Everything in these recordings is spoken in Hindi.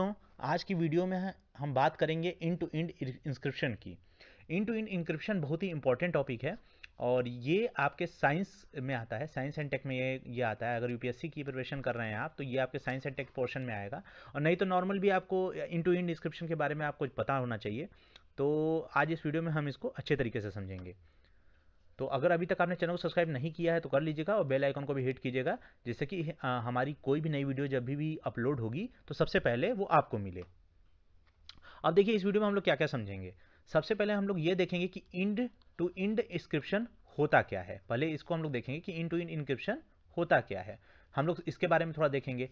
दोस्तों आज की वीडियो में हम बात करेंगे इन टू इंड इंस्क्रिप्शन की इन टू इंड इंक्रिप्शन बहुत ही इंपॉर्टेंट टॉपिक है और ये आपके साइंस में आता है साइंस एंड टेक में ये ये आता है अगर यूपीएससी की प्रिपरेशन कर रहे हैं आप तो ये आपके साइंस एंड टेक पोर्शन में आएगा और नहीं तो नॉर्मल भी आपको इन टू इंड इंस्क्रिप्शन के बारे में आपको पता होना चाहिए तो आज इस वीडियो में हम इसको अच्छे तरीके से समझेंगे तो अगर अभी तक आपने चैनल को सब्सक्राइब नहीं किया है तो कर लीजिएगा और बेल आइकन को भी हिट कीजिएगा जिससे कि हमारी कोई भी नई वीडियो जब भी, भी अपलोड होगी तो सबसे पहले वो आपको मिले अब देखिए इस वीडियो में हम लोग क्या क्या समझेंगे सबसे पहले हम लोग ये देखेंगे कि इंड टू इंड इंस्क्रिप्शन होता क्या है पहले इसको हम लोग देखेंगे कि इंड टू इंड इंक्रिप्शन होता क्या है हम लोग इसके बारे में थोड़ा देखेंगे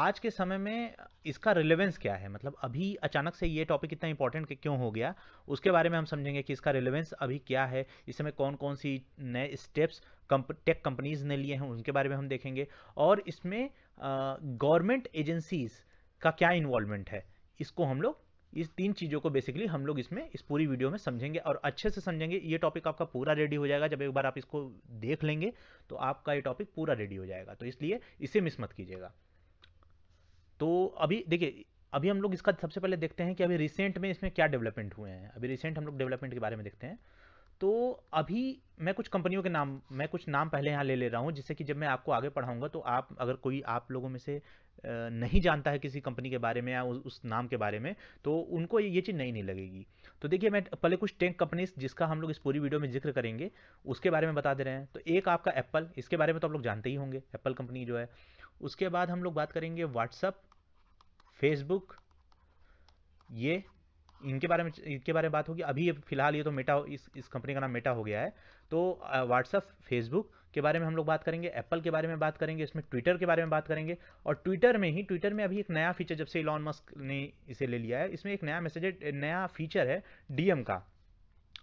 आज के समय में इसका रिलेवेंस क्या है मतलब अभी अचानक से ये टॉपिक इतना इंपॉर्टेंट क्यों हो गया उसके बारे में हम समझेंगे कि इसका रिलेवेंस अभी क्या है इस समय कौन कौन सी नए स्टेप्स कंप टेक कंपनीज ने लिए हैं उनके बारे में हम देखेंगे और इसमें गवर्नमेंट एजेंसीज का क्या इन्वॉल्वमेंट है इसको हम लोग इस तीन चीज़ों को बेसिकली हम लोग इसमें इस पूरी वीडियो में समझेंगे और अच्छे से समझेंगे ये टॉपिक आपका पूरा रेडी हो जाएगा जब एक बार आप इसको देख लेंगे तो आपका ये टॉपिक पूरा रेडी हो जाएगा तो इसलिए इसे मिस मत कीजिएगा तो अभी देखिए अभी हम लोग इसका सबसे पहले देखते हैं कि अभी रिसेंट में इसमें क्या डेवलपमेंट हुए हैं अभी रिसेंट हम लोग डेवलपमेंट के बारे में देखते हैं तो अभी मैं कुछ कंपनियों के नाम मैं कुछ नाम पहले यहाँ ले ले रहा हूँ जिससे कि जब मैं आपको आगे पढ़ाऊँगा तो आप अगर कोई आप लोगों में से नहीं जानता है किसी कंपनी के बारे में या उस नाम के बारे में तो उनको ये चीज़ नई नहीं लगेगी तो देखिए मैं पहले कुछ टेक कंपनीज जिसका हम लोग इस पूरी वीडियो में जिक्र करेंगे उसके बारे में बता दे रहे हैं तो एक आपका एप्पल इसके बारे में तो आप लोग जानते ही होंगे एप्पल कंपनी जो है उसके बाद हम लोग बात करेंगे व्हाट्सअप फेसबुक ये इनके बारे में इनके बारे में बात होगी अभी फिलहाल ये तो मेटा इस इस कंपनी का नाम मेटा हो गया है तो व्हाट्सअप फेसबुक के बारे में हम लोग बात करेंगे एप्पल के बारे में बात करेंगे इसमें ट्विटर के बारे में बात करेंगे और ट्विटर में ही ट्विटर में अभी एक नया फीचर जब से इलॉन मस्क ने इसे ले लिया है इसमें एक नया मैसेज है नया फीचर है डीएम का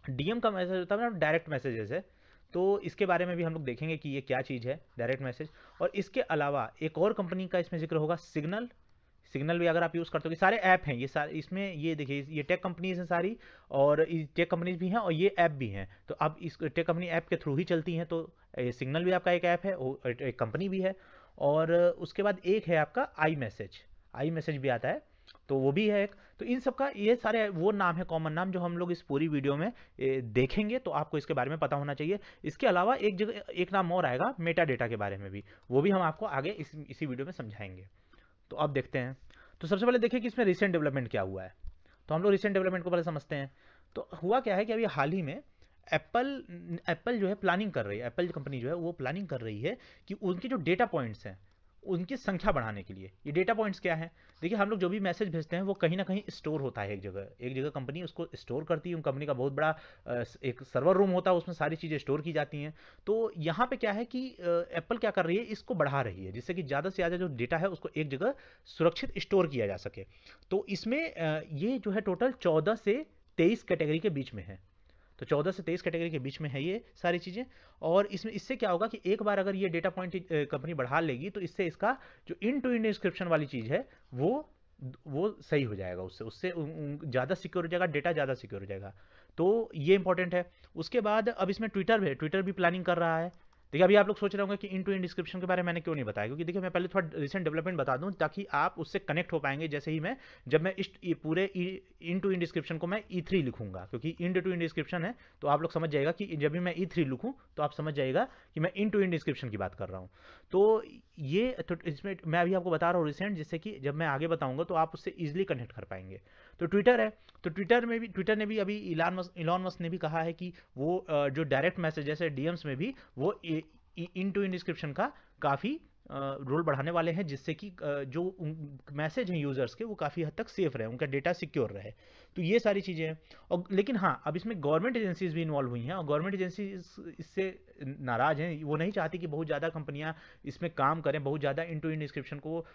डीएम का मैसेज होता है ना डायरेक्ट मैसेजेस है तो इसके बारे में भी हम लोग देखेंगे कि ये क्या चीज़ है डायरेक्ट मैसेज और इसके अलावा एक और कंपनी का इसमें जिक्र होगा सिग्नल सिग्नल भी अगर आप यूज़ करते हो सारे ऐप हैं ये सारे इसमें ये देखिए ये टेक कंपनीज हैं सारी और टेक कंपनीज भी हैं और ये ऐप भी हैं तो अब इस टेक कंपनी ऐप के थ्रू ही चलती हैं तो सिग्नल भी आपका एक ऐप है एक कंपनी भी है और उसके बाद एक है आपका आई मैसेज आई मैसेज भी आता है तो वो भी है एक तो इन सब का ये सारे वो नाम है कॉमन नाम जो हम लोग इस पूरी वीडियो में देखेंगे तो आपको इसके बारे में पता होना चाहिए इसके अलावा एक जगह एक नाम और आएगा मेटा डेटा के बारे में भी वो भी हम आपको आगे इस इसी वीडियो में समझाएंगे तो अब देखते हैं तो सबसे पहले देखिए कि इसमें रिसेंट डेवलपमेंट क्या हुआ है तो हम लोग रिसेंट डेवलपमेंट को पहले समझते हैं तो हुआ क्या है कि अभी हाल ही में एप्पल एप्पल जो है प्लानिंग कर रही है एप्पल कंपनी जो है वो प्लानिंग कर रही है कि उनके जो डेटा पॉइंट्स हैं उनकी संख्या बढ़ाने के लिए ये डेटा पॉइंट्स क्या है देखिए हम लोग जो भी मैसेज भेजते हैं वो कहीं ना कहीं स्टोर होता है एक जगह एक जगह कंपनी उसको स्टोर करती है उन कंपनी का बहुत बड़ा एक सर्वर रूम होता है उसमें सारी चीज़ें स्टोर की जाती हैं तो यहाँ पे क्या है कि एप्पल क्या कर रही है इसको बढ़ा रही है जिससे कि ज़्यादा से ज़्यादा जो डेटा है उसको एक जगह सुरक्षित स्टोर किया जा सके तो इसमें ये जो है टोटल चौदह से तेईस कैटेगरी के बीच में है तो 14 से 23 कैटेगरी के बीच में है ये सारी चीज़ें और इसमें इससे क्या होगा कि एक बार अगर ये डेटा पॉइंट कंपनी बढ़ा लेगी तो इससे इसका जो इन टू इन डिस्क्रिप्शन वाली चीज़ है वो वो सही हो जाएगा उससे उससे ज़्यादा सिक्योर हो जाएगा डेटा ज़्यादा सिक्योर हो जाएगा तो ये इंपॉर्टेंट है उसके बाद अब इसमें ट्विटर भी ट्विटर भी प्लानिंग कर रहा है देखिए अभी आप लोग सोच रहे होंगे कि इन टू इन डिस्क्रिप्शन के बारे में मैंने क्यों नहीं बताया क्योंकि देखिए मैं पहले थोड़ा रिसेंट डेवलपमेंट बता दूं ताकि आप उससे कनेक्ट हो पाएंगे जैसे ही मैं जब मैं इस पूरे इन टू इन डिस्क्रिप्शन को मैं ई e थ्री लिखूंगा क्योंकि इन टू इन डिस्क्रिप्शन है तो आप लोग समझ जाएगा कि जब भी मैं ई थ्री लिखूँ तो आप समझ जाएगा कि मैं इन टू इन डिस्क्रिप्शन की बात कर रहा हूँ तो ये तो इसमें मैं अभी आपको बता रहा हूँ रिसेंट जिससे कि जब मैं आगे बताऊँगा तो आप उससे ईजिली कनेक्ट कर पाएंगे तो ट्विटर है तो ट्विटर में भी ट्विटर ने भी अभी इलान मस मस्क ने भी कहा है कि वो जो डायरेक्ट मैसेजेस है डीएम्स में भी वो इन टू इन डिस्क्रिप्शन का काफ़ी रोल बढ़ाने वाले हैं जिससे कि जो मैसेज हैं यूज़र्स के वो काफ़ी हद तक सेफ रहे उनका डेटा सिक्योर रहे तो ये सारी चीज़ें हैं और लेकिन हाँ अब इसमें गवर्नमेंट एजेंसीज भी इन्वॉल्व हुई हैं और गवर्नमेंट एजेंसी इससे नाराज़ हैं वो नहीं चाहती कि बहुत ज़्यादा कंपनियाँ इसमें काम करें बहुत ज़्यादा इन टू इन डिस्क्रिप्शन को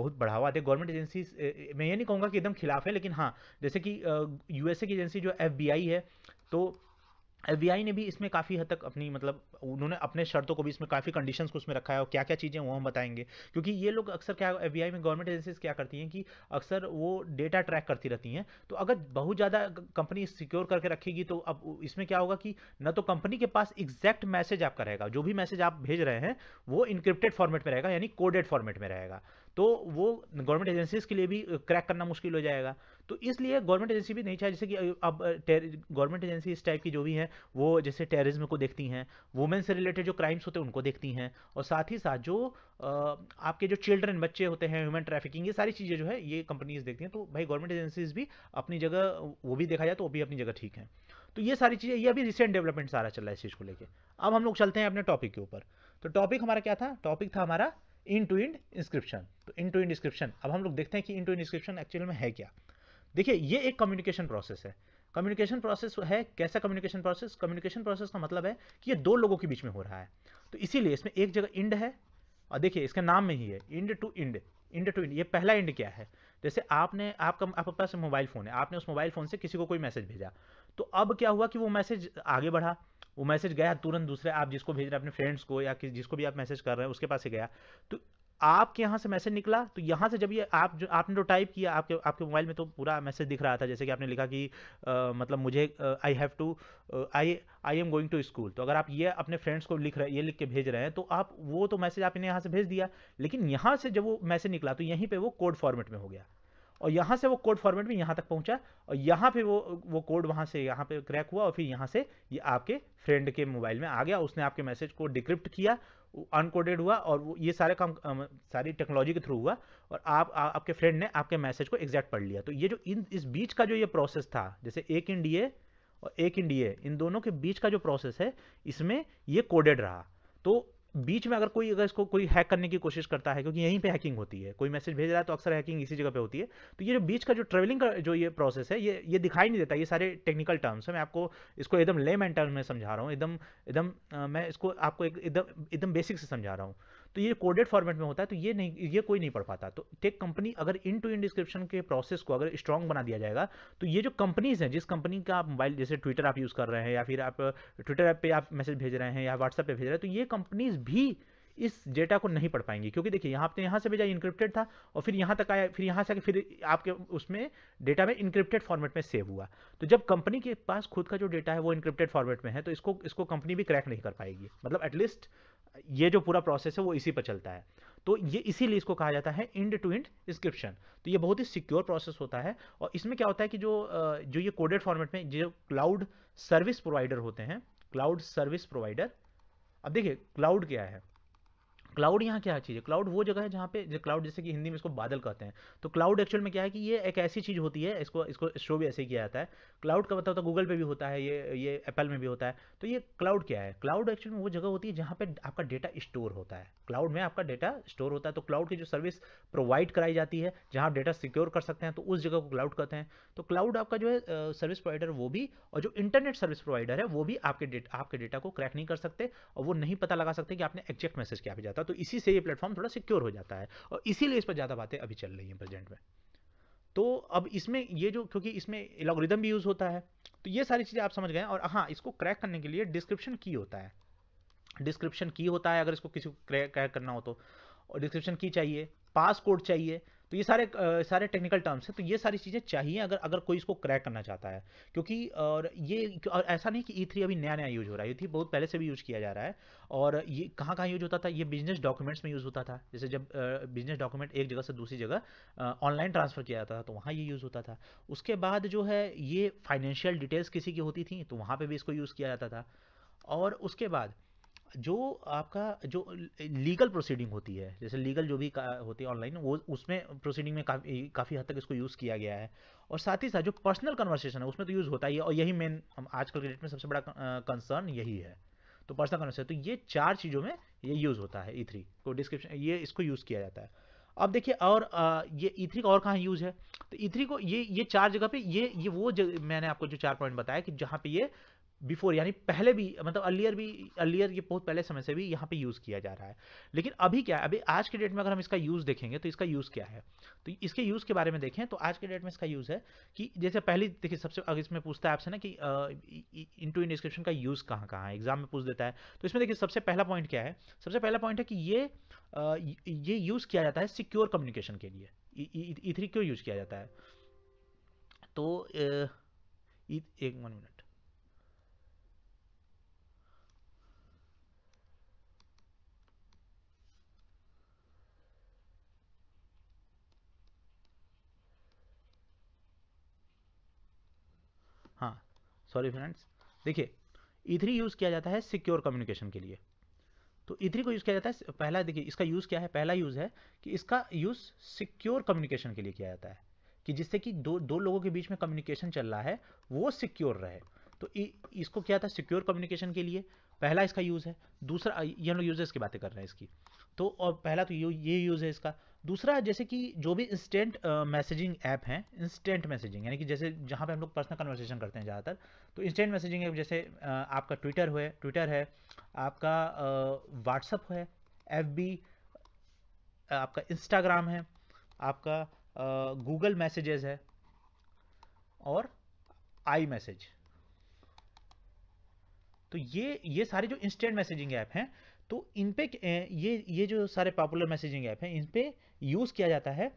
बहुत बढ़ावा दें गवर्नमेंट एजेंसीज मैं ये नहीं कहूँगा कि एकदम खिलाफ है लेकिन हाँ जैसे कि यूएसए की एजेंसी जो एफ है तो एफ ने भी इसमें काफ़ी हद तक अपनी मतलब उन्होंने अपने शर्तों को भी इसमें काफ़ी कंडीशंस को उसमें रखा है और क्या क्या चीज़ें वो हम बताएंगे क्योंकि ये लोग अक्सर क्या एफ में गवर्नमेंट एजेंसीज क्या करती हैं कि अक्सर वो डेटा ट्रैक करती रहती हैं तो अगर बहुत ज़्यादा कंपनी सिक्योर करके रखेगी तो अब इसमें क्या होगा कि न तो कंपनी के पास एग्जैक्ट मैसेज आपका रहेगा जो भी मैसेज आप भेज रहे हैं वो इनक्रिप्टेड फॉर्मेट में रहेगा यानी कोडेड फॉर्मेट में रहेगा तो वो गवर्नमेंट एजेंसीज के लिए भी क्रैक करना मुश्किल हो जाएगा तो इसलिए गवर्नमेंट एजेंसी भी नहीं चाहे जैसे कि अब गवर्नमेंट एजेंसी इस टाइप की जो भी हैं वो जैसे टेररिज्म को देखती हैं वुमेन से रिलेटेड जो क्राइम्स होते हैं उनको देखती हैं और साथ ही साथ जो आपके जो चिल्ड्रन बच्चे होते हैं ह्यूमन ट्रैफिकिंग ये सारी चीज़ें जो है ये कंपनीज देखती हैं तो भाई गवर्नमेंट एजेंसीज भी अपनी जगह वो भी देखा जाए तो वो भी अपनी जगह ठीक है तो ये सारी चीज़ें ये अभी रिसेंट डेवलपमेंट सारा चल रहा है इस चीज़ को लेकर अब हम लोग चलते हैं अपने टॉपिक के ऊपर तो टॉपिक हमारा क्या था टॉपिक था हमारा इन टू इंड इंस्क्रिप्शन तो इन टू इंड इंस्क्रिप्शन अब हम लोग देखते हैं कि end to end encryption actual में है क्या देखिए ये एक कम्युनिकेशन प्रोसेस है कम्युनिकेशन प्रोसेस है कैसा कम्युनिकेशन प्रोसेस कम्युनिकेशन प्रोसेस का मतलब है कि ये दो लोगों के बीच में हो रहा है तो इसीलिए इसमें एक जगह इंड है और देखिए इसके नाम में ही है end to end end to end ये पहला इंड क्या है जैसे आपने आपका आपके पास मोबाइल फ़ोन है आपने उस मोबाइल फ़ोन से किसी को कोई मैसेज भेजा तो अब क्या हुआ कि वो मैसेज आगे बढ़ा वो मैसेज गया तुरंत दूसरे आप जिसको भेज रहे हैं अपने फ्रेंड्स को या किस जिसको भी आप मैसेज कर रहे हैं उसके पास ही गया तो आपके यहाँ से मैसेज निकला तो यहाँ से जब ये आप जो आपने जो टाइप किया आपके आपके मोबाइल में तो पूरा मैसेज दिख रहा था जैसे कि आपने लिखा कि आ, मतलब मुझे I have to I I am going to school तो अगर आप ये अपने फ्रेंड्स को लिख रहे ये लिख के भेज रहे हैं तो आप वो तो मैसेज आपने यहाँ से भेज दिया लेकिन यहाँ से जब वो मैसेज निकला तो यहीं पर वो कोड फॉर्मेट में हो गया और यहाँ से वो कोड फॉर्मेट में यहाँ तक पहुँचा और यहाँ पे वो वो कोड वहाँ से यहाँ पे क्रैक हुआ और फिर यहाँ से ये आपके फ्रेंड के मोबाइल में आ गया उसने आपके मैसेज को डिक्रिप्ट किया अनकोडेड हुआ और वो ये सारे काम सारी टेक्नोलॉजी के थ्रू हुआ और आप आ, आपके फ्रेंड ने आपके मैसेज को एग्जैक्ट पढ़ लिया तो ये जो इन इस बीच का जो ये प्रोसेस था जैसे एक इन डी और एक इन डी इन दोनों के बीच का जो प्रोसेस है इसमें ये कोडेड रहा तो बीच में अगर कोई अगर इसको कोई हैक करने की कोशिश करता है क्योंकि यहीं पे हैकिंग होती है कोई मैसेज भेज रहा है तो अक्सर हैकिंग इसी जगह पे होती है तो ये जो बीच का जो ट्रेवलिंग का जो ये प्रोसेस है ये ये दिखाई नहीं देता ये सारे टेक्निकल टर्म्स है मैं आपको इसको एकदम लेम एंड टर्म में समझा रहा हूँ एकदम एकदम मैं इसको आपको एकदम एकदम बेसिक से समझा रहा हूँ तो ये कोडेड फॉर्मेट में होता है तो ये नहीं ये कोई नहीं पढ़ पाता तो टेक कंपनी अगर इन टू इन डिस्क्रिप्शन के प्रोसेस को अगर स्ट्रॉन्ग बना दिया जाएगा तो ये जो कंपनीज हैं जिस कंपनी का आप मोबाइल जैसे ट्विटर आप यूज़ कर रहे हैं या फिर आप ट्विटर ऐप पर आप मैसेज भेज रहे हैं या व्हाट्सएप पर भेज रहे हैं तो ये कंपनीज भी इस डेटा को नहीं पढ़ पाएंगे क्योंकि देखिए यहाँ आपने यहाँ से भेजा इंक्रिप्टेड था और फिर यहाँ तक आया फिर यहाँ से फिर आपके उसमें डेटा में इंक्रिप्टेड फॉर्मेट में सेव हुआ तो जब कंपनी के पास खुद का जो डेटा है वो इंक्रिप्टेड फॉर्मेट में है तो इसको इसको कंपनी भी क्रैक नहीं कर पाएगी मतलब एटलीस्ट ये जो पूरा प्रोसेस है वो इसी पर चलता है तो ये इसीलिए इसको कहा जाता है इंड टू इंड इंस्क्रिप्शन तो ये बहुत ही सिक्योर प्रोसेस होता है और इसमें क्या होता है कि जो जो ये कोडेड फॉर्मेट में जो क्लाउड सर्विस प्रोवाइडर होते हैं क्लाउड सर्विस प्रोवाइडर अब देखिए क्लाउड क्या है क्लाउड यहाँ क्या चीज़ है क्लाउड वो जगह है जहाँ पे क्लाउड जैसे कि हिंदी में इसको बादल कहते हैं तो क्लाउड एक्चुअल में क्या है कि ये एक ऐसी चीज़ होती है इसको इसको शो भी ऐसे ही किया जाता है क्लाउड का बताओ होता है गूगल पे भी होता है ये ये एप्पल में भी होता है तो ये क्लाउड क्या है क्लाउड एक्चुअल में वो जगह होती है जहाँ पर आपका डेटा स्टोर होता है क्लाउड में आपका डेटा स्टोर होता है तो क्लाउड की जो सर्विस प्रोवाइड कराई जाती है जहाँ आप डेटा सिक्योर कर सकते हैं तो उस जगह को क्लाउड कहते हैं तो क्लाउड आपका जो है सर्विस प्रोवाइडर वो भी और जो इंटरनेट सर्विस प्रोवाइडर है वो भी आपके डेटा आपके डेटा को क्रैक नहीं कर सकते और वो नहीं पता लगा सकते कि आपने एक्जैक्ट मैसेज क्या भेजा था तो इसी से ये प्लेटफॉर्म थोड़ा सिक्योर हो जाता है और इसीलिए इस पर ज़्यादा बातें अभी चल रही हैं प्रेजेंट में तो अब इसमें ये जो क्योंकि इसमें एलोग्रिदम भी यूज़ होता है तो ये सारी चीज़ें आप समझ गए और हाँ इसको क्रैक करने के लिए डिस्क्रिप्शन की होता है डिस्क्रिप्शन की होता है अगर इसको किसी को क्रैक करना हो तो और डिस्क्रिप्शन की चाहिए पास कोड चाहिए तो ये सारे सारे टेक्निकल टर्म्स हैं तो ये सारी चीज़ें चाहिए अगर अगर कोई इसको क्रैक करना चाहता है क्योंकि और ये और ऐसा नहीं कि ई e थ्री अभी नया नया यूज हो रहा है ई e थ्री बहुत पहले से भी यूज़ किया जा रहा है और ये कहाँ कहाँ यूज होता था ये बिजनेस डॉक्यूमेंट्स में यूज़ होता था जैसे जब बिजनेस डॉक्यूमेंट एक जगह से दूसरी जगह ऑनलाइन ट्रांसफ़र किया जाता था तो वहाँ ये यूज़ होता था उसके बाद जो है ये फाइनेंशियल डिटेल्स किसी की होती थी तो वहाँ पर भी इसको यूज़ किया जाता था और उसके बाद जो आपका जो लीगल प्रोसीडिंग होती है जैसे लीगल जो भी होती है ऑनलाइन वो उसमें प्रोसीडिंग में काफ़ी काफ़ी हद तक इसको यूज़ किया गया है और साथ ही साथ जो पर्सनल कन्वर्सेशन है उसमें तो यूज़ होता ही है और यही मेन आजकल के डेट में सबसे बड़ा कंसर्न यही है तो पर्सनल कन्वर्सेशन तो ये चार चीज़ों में ये यूज़ होता है ई e थ्री को डिस्क्रिप्शन ये इसको यूज़ किया जाता है अब देखिए और ये ई e थ्री का और कहाँ यूज़ है तो ई e थ्री को ये ये चार जगह पे ये ये वो मैंने आपको जो चार पॉइंट बताया कि जहाँ पे ये बिफोर यानी पहले भी मतलब अर्लियर भी अर्लियर ये बहुत पहले समय से भी यहाँ पे यूज़ किया जा रहा है लेकिन अभी क्या है अभी आज के डेट में अगर हम इसका यूज़ देखेंगे तो इसका यूज़ क्या है तो इसके यूज़ के बारे में देखें तो आज के डेट में इसका यूज़ है कि जैसे पहली देखिए सबसे अगर इसमें पूछता है आपसे ना कि इन टू इंडिस्क्रिप्शन का यूज़ कहाँ कहाँ है एग्जाम में पूछ देता है तो इसमें देखिए सबसे पहला पॉइंट क्या है सबसे पहला पॉइंट है कि ये ये यूज़ किया जाता है सिक्योर कम्युनिकेशन के लिए इथ्री e क्यों यूज़ किया जाता है तो एक वन मिनट सॉरी फ्रेंड्स देखिए इथरी e यूज़ किया जाता है सिक्योर कम्युनिकेशन के लिए तो इथरी e को यूज़ किया जाता है पहला देखिए इसका यूज़ क्या है पहला यूज़ है कि इसका यूज़ सिक्योर कम्युनिकेशन के लिए किया जाता है कि जिससे कि दो दो लोगों के बीच में कम्युनिकेशन चल रहा है वो सिक्योर रहे तो इ, e, इसको क्या था सिक्योर कम्युनिकेशन के लिए पहला इसका यूज़ है दूसरा ये हम लोग यूजर्स की बातें कर रहे हैं इसकी तो और पहला तो ये यूज़ है इसका दूसरा जैसे कि जो भी इंस्टेंट मैसेजिंग ऐप हैं इंस्टेंट मैसेजिंग यानी कि जैसे जहाँ पे हम लोग पर्सनल कन्वर्सेशन करते हैं ज़्यादातर तो इंस्टेंट मैसेजिंग ऐप जैसे uh, आपका ट्विटर हुए ट्विटर है आपका व्हाट्सअप uh, है एफ बी आपका इंस्टाग्राम है आपका गूगल uh, मैसेजेस है और आई मैसेज तो ये ये सारे जो इंस्टेंट मैसेजिंग ऐप हैं तो इन पे ये ये जो सारे पॉपुलर मैसेजिंग ऐप हैं इन पे यूज़ किया जाता है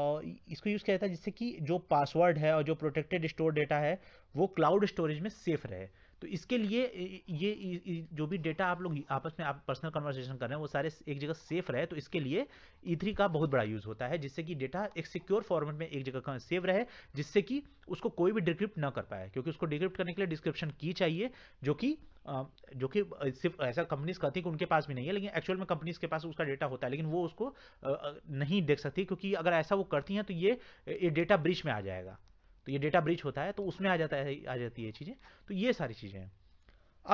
और इसको यूज़ किया जाता है जिससे कि जो पासवर्ड है और जो प्रोटेक्टेड स्टोर डेटा है वो क्लाउड स्टोरेज में सेफ रहे तो इसके लिए ये जो भी डेटा आप लोग आपस में आप पर्सनल कन्वर्सेशन कर रहे हैं वो सारे एक जगह सेफ रहे तो इसके लिए ई e का बहुत बड़ा यूज होता है जिससे कि डेटा एक सिक्योर फॉर्मेट में एक जगह सेव रहे जिससे कि उसको कोई भी डिक्रिप्ट ना कर पाए क्योंकि उसको डिक्रिप्ट करने के लिए डिस्क्रिप्शन की चाहिए जो कि जो कि सिर्फ ऐसा कंपनीज कहती है कि उनके पास भी नहीं है लेकिन एक्चुअल में कंपनीज के पास उसका डेटा होता है लेकिन वो उसको नहीं देख सकती क्योंकि अगर ऐसा वो करती हैं तो ये डेटा ब्रिज में आ जाएगा तो ये डेटा ब्रिज होता है तो उसमें आ जाता है आ जाती है चीज़ें तो ये सारी चीज़ें हैं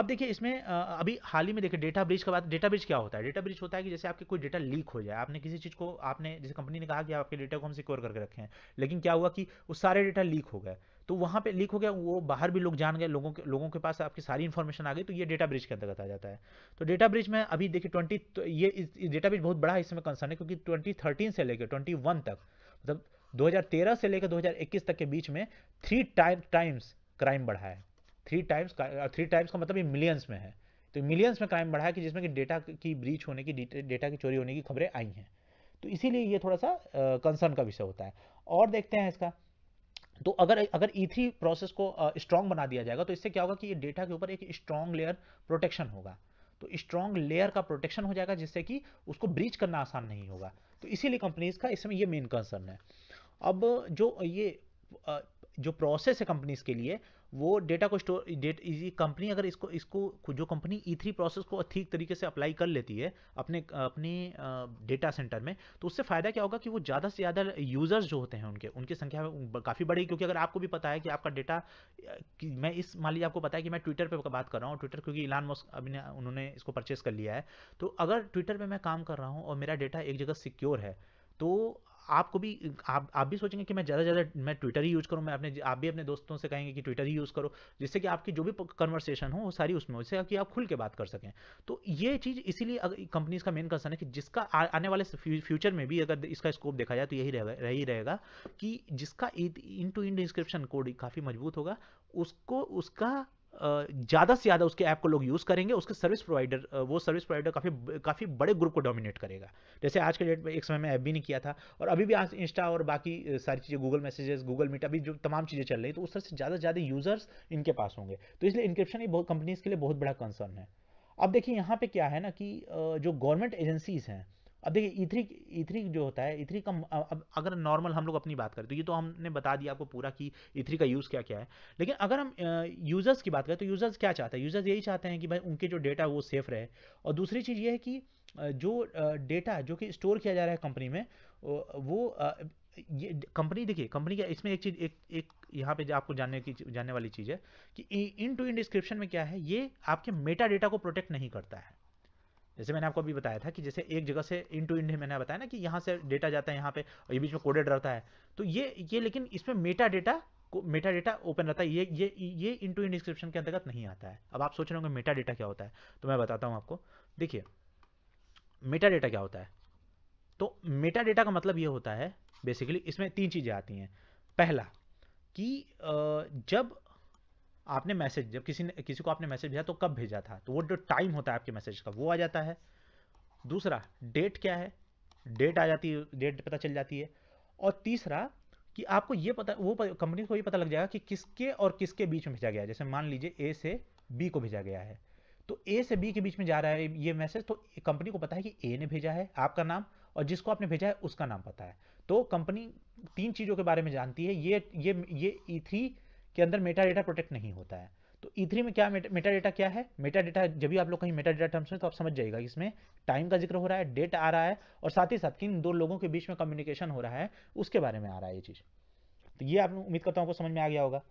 अब देखिए इसमें अभी हाल ही में देखिए डेटा ब्रिज का बात डेटा ब्रिज क्या होता है डेटा ब्रिज होता है कि जैसे आपके कोई डेटा लीक हो जाए आपने किसी चीज़ को आपने जैसे कंपनी ने कहा कि आपके डेटा को हम सिक्योर करके रखे हैं लेकिन क्या हुआ कि वो सारे डेटा लीक हो गए तो वहाँ पे लीक हो गया वो बाहर भी लोग जान गए लोगों के लोगों के पास आपकी सारी इन्फॉर्मेशन आ गई तो ये डेटा ब्रिज के अंतर्गत आ जाता है तो डेटा ब्रिज में अभी देखिए ट्वेंटी तो ये डेटा ब्रिज बहुत बड़ा है इसमें कंसर्न है क्योंकि ट्वेंटी थर्टीन से लेकर ट्वेंटी वन तक मतलब 2013 से लेकर 2021 तक के बीच में थ्री टाइम टाइम्स क्राइम बढ़ा है थ्री टाइम्स थ्री टाइम्स का मतलब ये मिलियंस में है तो मिलियंस में क्राइम बढ़ा है कि जिसमें कि डेटा की ब्रीच होने की डेटा की चोरी होने की खबरें आई हैं तो इसीलिए ये थोड़ा सा कंसर्न uh, का विषय होता है और देखते हैं इसका तो अगर अगर ई e प्रोसेस को स्ट्रांग uh, बना दिया जाएगा तो इससे क्या होगा कि ये डेटा के ऊपर एक स्ट्रांग लेयर प्रोटेक्शन होगा तो स्ट्रांग लेयर का प्रोटेक्शन हो जाएगा जिससे कि उसको ब्रीच करना आसान नहीं होगा तो इसीलिए कंपनीज का इसमें ये मेन कंसर्न है अब जो ये जो प्रोसेस है कंपनीज के लिए वो डेटा को स्टोर डेट इजी कंपनी अगर इसको इसको जो कंपनी ई थ्री प्रोसेस को ठीक तरीके से अप्लाई कर लेती है अपने अपने डेटा सेंटर में तो उससे फ़ायदा क्या होगा कि वो ज़्यादा से ज़्यादा यूज़र्स जो होते हैं उनके उनकी संख्या काफ़ी बढ़ेगी क्योंकि अगर आपको भी पता है कि आपका डेटा मैं इस मान लीजिए आपको पता है कि मैं ट्विटर पर बात कर रहा हूँ ट्विटर क्योंकि इलान मोस्क अभी उन्होंने इसको परचेस कर लिया है तो अगर ट्विटर पर मैं काम कर रहा हूँ और मेरा डेटा एक जगह सिक्योर है तो आपको भी आप आप भी सोचेंगे कि मैं ज़्यादा से ज़्यादा मैं ट्विटर ही यूज़ करूँ मैं अपने आप भी अपने दोस्तों से कहेंगे कि ट्विटर ही यूज़ करो जिससे कि आपकी जो भी कन्वर्सेशन हो वो सारी उसमें हो जिससे कि आप खुल के बात कर सकें तो ये चीज़ इसीलिए कंपनीज का मेन कंसर्न है कि जिसका आने वाले फ्यूचर में भी अगर इसका स्कोप देखा जाए तो यही रहेगा यही रहेगा कि जिसका end to end description code काफ़ी मजबूत होगा उसको उसका ज़्यादा से ज़्यादा उसके ऐप को लोग यूज़ करेंगे उसके सर्विस प्रोवाइडर वो सर्विस प्रोवाइडर काफ़ी काफ़ी बड़े ग्रुप को डोमिनेट करेगा जैसे आज के डेट में एक समय में ऐप भी नहीं किया था और अभी भी आज इंस्टा और बाकी सारी चीज़ें गूगल मैसेजेस गूगल मीट अभी जो तमाम चीज़ें चल रही तो उस तरह से ज़्यादा से ज़्यादा यूज़र्स इनके पास होंगे तो इसलिए इंक्रिप्शन ये बहुत कंपनीज़ के लिए बहुत बड़ा कंसर्न है अब देखिए यहाँ पर क्या है ना कि जो गवर्नमेंट एजेंसीज़ हैं अब देखिए इथ्री इथ्री जो होता है इथ्री का अब अगर नॉर्मल हम लोग अपनी बात करें तो ये तो हमने बता दिया आपको पूरा कि इथ्री का यूज़ क्या क्या है लेकिन अगर हम यूज़र्स की बात करें तो यूज़र्स क्या चाहते हैं यूज़र्स यही चाहते हैं कि भाई उनके जो डेटा है वो सेफ रहे और दूसरी चीज़ ये है कि जो डेटा जो कि स्टोर किया जा रहा है कंपनी में वो ये कंपनी देखिए कंपनी का इसमें एक चीज़ एक एक यहाँ पे आपको जानने की जानने वाली चीज़ है कि इन टू इन डिस्क्रिप्शन में क्या है ये आपके मेटा डेटा को प्रोटेक्ट नहीं करता है जैसे मैंने आपको अभी बताया था कि जैसे एक जगह से इन टू इंड मैंने बताया ना कि यहाँ से डेटा जाता है यहाँ पे और ये बीच में कोडेड रहता है तो ये ये लेकिन इसमें मेटा डेटा को मेटा डेटा ओपन रहता है ये ये ये इन टू इन डिस्क्रिप्शन के अंतर्गत नहीं आता है अब आप सोच रहे होंगे मेटा डेटा क्या होता है तो मैं बताता हूँ आपको देखिए मेटा डेटा क्या होता है तो मेटा डेटा का मतलब ये होता है बेसिकली इसमें तीन चीज़ें आती हैं पहला कि जब आपने मैसेज जब किसी ने किसी को आपने मैसेज भेजा तो कब भेजा था तो वो जो टाइम होता है आपके मैसेज का वो आ जाता है दूसरा डेट क्या है डेट आ जाती है डेट पता चल जाती है और तीसरा कि आपको ये पता वो कंपनी को ये पता लग जाएगा कि किसके और किसके बीच में भेजा गया जैसे मान लीजिए ए से बी को भेजा गया है तो ए से बी के बीच में जा रहा है ये मैसेज तो कंपनी को पता है कि ए ने भेजा है आपका नाम और जिसको आपने भेजा है उसका नाम पता है तो कंपनी तीन चीज़ों के बारे में जानती है ये ये ये ई e थ्री के अंदर मेटा डेटा प्रोटेक्ट नहीं होता है तो ई e में क्या मेटा डेटा क्या है मेटा डेटा जब भी आप लोग कहीं मेटा डेटा टर्म्स में तो आप समझ जाएगा इसमें टाइम का जिक्र हो रहा है डेट आ रहा है और साथ ही साथ किन दो लोगों के बीच में कम्युनिकेशन हो रहा है उसके बारे में आ रहा है ये चीज़ तो ये आप उम्मीद करता हूँ आपको समझ में आ गया होगा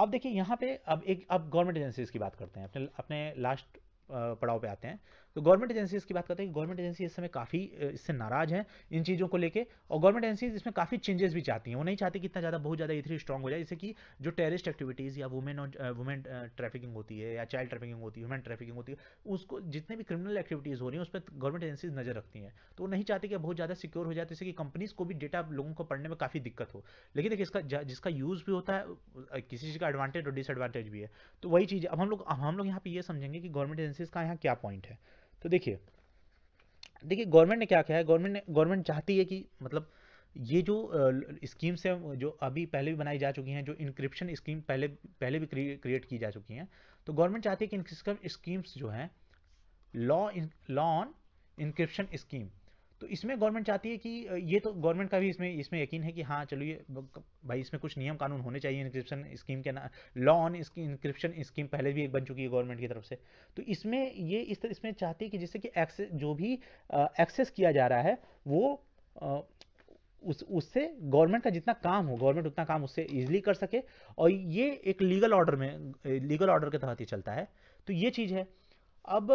अब देखिए यहाँ पे अब एक अब गवर्नमेंट एजेंसीज की बात करते हैं अपने अपने लास्ट पड़ाव पे आते हैं तो गवर्नमेंट एजेंसीज की बात करते हैं गवर्नमेंट एजेंसी इस समय काफ़ी इससे नाराज हैं इन चीज़ों को लेकर और गवर्नमेंट एजेंसीज इसमें काफ़ी चेंजेस भी चाहती हैं वो नहीं चाहती कि इतना ज़्यादा बहुत ज़्यादा इतनी स्ट्रॉग हो जाए जैसे कि जो टेरिस्ट एक्टिविटीज़ या वुमेन और वुमेन ट्रैफिकिंग होती है या चाइल्ड ट्रैफिकिंग होती है वुमेन ट्रैफिकिंग होती है उसको जितने भी क्रिमिनल एक्टिविटीज़ हो रही हैं उस पर गवर्नमेंट एजेंसीज नजर रखती हैं तो वो नहीं चाहती कि बहुत ज़्यादा सिक्योर हो जाए जैसे तो कि कंपनीज को भी डेटा लोगों को पढ़ने में काफ़ी दिक्कत हो लेकिन देखिए इसका जिसका यूज़ भी होता है किसी चीज़ का एडवांटेज और डिसएडवांटेज भी है तो वही चीज़ अब हम लोग हम लोग यहाँ पे ये समझेंगे कि गवर्नमेंट एजेंसीज का यहाँ क्या पॉइंट है तो देखिए देखिए गवर्नमेंट ने क्या किया है गवर्नमेंट ने गवर्नमेंट चाहती है कि मतलब ये जो स्कीम्स हैं जो अभी पहले भी बनाई जा चुकी हैं जो इंक्रिप्शन स्कीम पहले पहले भी क्रिएट की जा चुकी हैं तो गवर्नमेंट चाहती है कि स्कीम्स जो हैं law law on encryption scheme तो इसमें गवर्नमेंट चाहती है कि ये तो गवर्नमेंट का भी इसमें इसमें यकीन है कि हाँ चलो ये भाई इसमें कुछ नियम कानून होने चाहिए इंक्रिप्शन स्कीम के ना लॉ ऑन इंक्रिप्शन स्कीम पहले भी एक बन चुकी है गवर्नमेंट की तरफ से तो इसमें ये इस तरह इसमें चाहती है कि जिससे कि एक्सेस जो भी एक्सेस किया जा रहा है वो आ, उस उससे गवर्नमेंट का जितना काम हो गवर्नमेंट उतना काम उससे ईजिली कर सके और ये एक लीगल ऑर्डर में लीगल ऑर्डर के तहत ही चलता है तो ये चीज़ है अब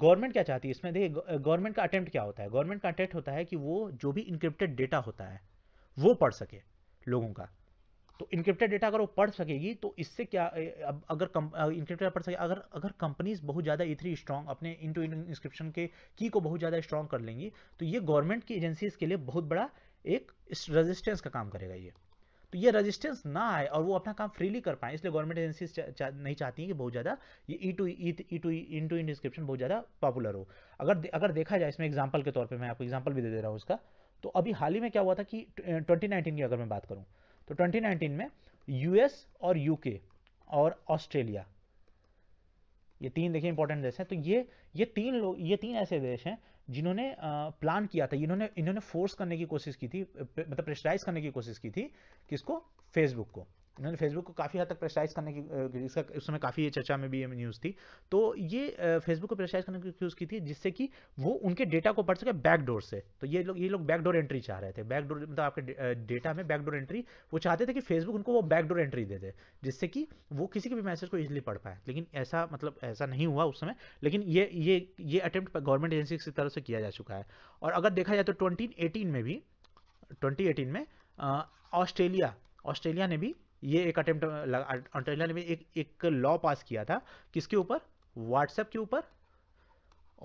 गवर्नमेंट क्या चाहती है इसमें देखिए गवर्नमेंट का अटेम्प्ट क्या होता है गवर्नमेंट का अटेम्प्ट होता है कि वो जो भी इंक्रिप्टेड डेटा होता है वो पढ़ सके लोगों का तो इंक्रिप्टेड डेटा अगर वो पढ़ सकेगी तो इससे क्या अब अगर इंक्रिप्टेड पढ़ सके अगर अगर कंपनीज बहुत ज़्यादा इतनी स्ट्रांग स्ट्रॉन्ग अपने इन टू इंस्क्रिप्शन के की को बहुत ज़्यादा स्ट्रॉन्ग कर लेंगी तो ये गवर्नमेंट की एजेंसीज के लिए बहुत बड़ा एक रजिस्टेंस का काम करेगा ये तो ये रजिस्टेंस ना आए और वो अपना काम फ्रीली कर पाए इसलिए गवर्नमेंट एजेंसी चा, चा, नहीं चाहती है कि बहुत ज़्यादा ये E to E to end to end description बहुत ज़्यादा पॉपुलर हो अगर अगर देखा जाए इसमें एग्जाम्पल के तौर पर मैं आपको एग्जाम्पल भी दे दे रहा हूँ उसका तो अभी हाल ही में क्या हुआ था कि ट्वेंटी नाइनटीन की अगर मैं बात करूँ तो ट्वेंटी नाइनटीन में यूएस और यूके और ऑस्ट्रेलिया ये तीन देखिए इंपॉर्टेंट देश हैं तो ये ये तीन लोग ये तीन ऐसे देश हैं जिन्होंने प्लान किया था इन्होंने इन्होंने फोर्स करने की कोशिश की थी मतलब प्रेशराइज करने की कोशिश की थी किसको फेसबुक को इन्होंने फेसबुक को काफ़ी हद तक प्रेशराइज़ करने की इसका उस समय काफ़ी ये चर्चा में भी ये न्यूज़ थी तो ये फेसबुक को प्रेशराइज करने की यूज़ की थी जिससे कि वो उनके डेटा को पढ़ सके बैकडोर से तो ये लोग ये लोग बैकडोर एंट्री चाह रहे थे बैकडोर मतलब आपके डेटा में बैकडोर एंट्री वो चाहते थे कि फेसबुक उनको वो बैकडोर एंट्री दे दे जिससे कि वो किसी के भी मैसेज को ईजिली पढ़ पाए लेकिन ऐसा मतलब ऐसा नहीं हुआ उस समय लेकिन ये ये ये अटैम्प्ट गवर्नमेंट एजेंसी की तरफ से किया जा चुका है और अगर देखा जाए तो ट्वेंटी में भी ट्वेंटी में ऑस्ट्रेलिया ऑस्ट्रेलिया ने भी ये एक अटेम्प्ट अटर्नी ने एक एक लॉ पास किया था किसके ऊपर व्हाट्सएप के ऊपर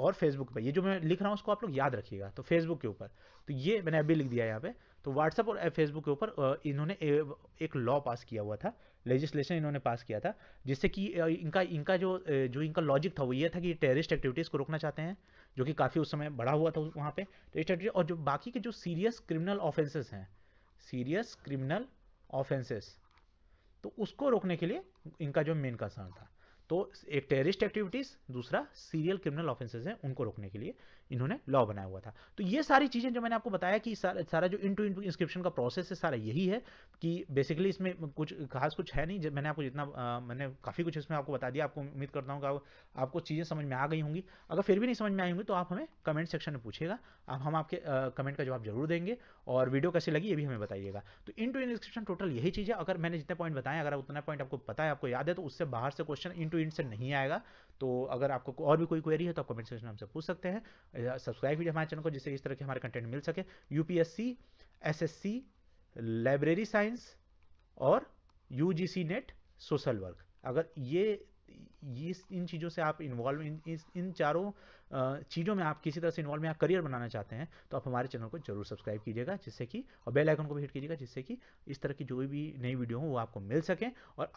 और फेसबुक पे ये जो मैं लिख रहा हूँ उसको आप लोग याद रखिएगा तो फेसबुक के ऊपर तो ये मैंने अभी लिख दिया यहाँ पे तो व्हाट्सएप और फेसबुक के ऊपर इन्होंने एक लॉ पास किया हुआ था लेजिस्लेशन इन्होंने पास किया था जिससे कि इनका इनका जो जो इनका लॉजिक था वो ये था कि टेररिस्ट एक्टिविटीज़ को रोकना चाहते हैं जो कि काफ़ी उस समय बड़ा हुआ था वहाँ पर तो एक्टिविटी और जो बाकी के जो सीरियस क्रिमिनल ऑफेंसेस हैं सीरियस क्रिमिनल ऑफेंसेस तो उसको रोकने के लिए इनका जो मेन कंसर्न था तो एक टेररिस्ट एक्टिविटीज़ दूसरा सीरियल क्रिमिनल ऑफेंसेज हैं उनको रोकने के लिए इन्होंने लॉ बनाया हुआ था तो ये सारी चीज़ें जो मैंने आपको बताया कि सारा, सारा जो इंटू इंटू इंस्क्रिप्शन का प्रोसेस है सारा यही है कि बेसिकली इसमें कुछ खास कुछ है नहीं मैंने आपको जितना आ, मैंने काफ़ी कुछ इसमें आपको बता दिया आपको उम्मीद करता हूँ कि आपको चीज़ें समझ में आ गई होंगी अगर फिर भी नहीं समझ में आई होंगी तो आप हमें कमेंट सेक्शन में पूछेगा आप हम आपके कमेंट का जवाब जरूर देंगे और वीडियो कैसी लगी ये भी हमें बताइएगा तो end to end encryption total यही चीज़ है अगर मैंने जितने पॉइंट बताए अगर उतना पॉइंट आपको पता है आपको याद है तो उससे बाहर से क्वेश्चन इन टू इन से नहीं आएगा तो अगर आपको और भी कोई क्वेरी है तो आप कमेंट सेक्शन हमसे पूछ सकते हैं सब्सक्राइब कीजिए हमारे चैनल को जिससे इस तरह के हमारे कंटेंट मिल सके यूपीएससी एसएससी लाइब्रेरी साइंस और यूजीसी नेट सोशल वर्क अगर ये इस इन चीज़ों से आप इन्वॉल्व इन इन चारों चीज़ों में आप किसी तरह से इन्वॉल्व या करियर बनाना चाहते हैं तो आप हमारे चैनल को जरूर सब्सक्राइब कीजिएगा जिससे कि और बेल आइकन को भी हिट कीजिएगा जिससे कि इस तरह की जो भी नई वीडियो हो वो आपको मिल सके और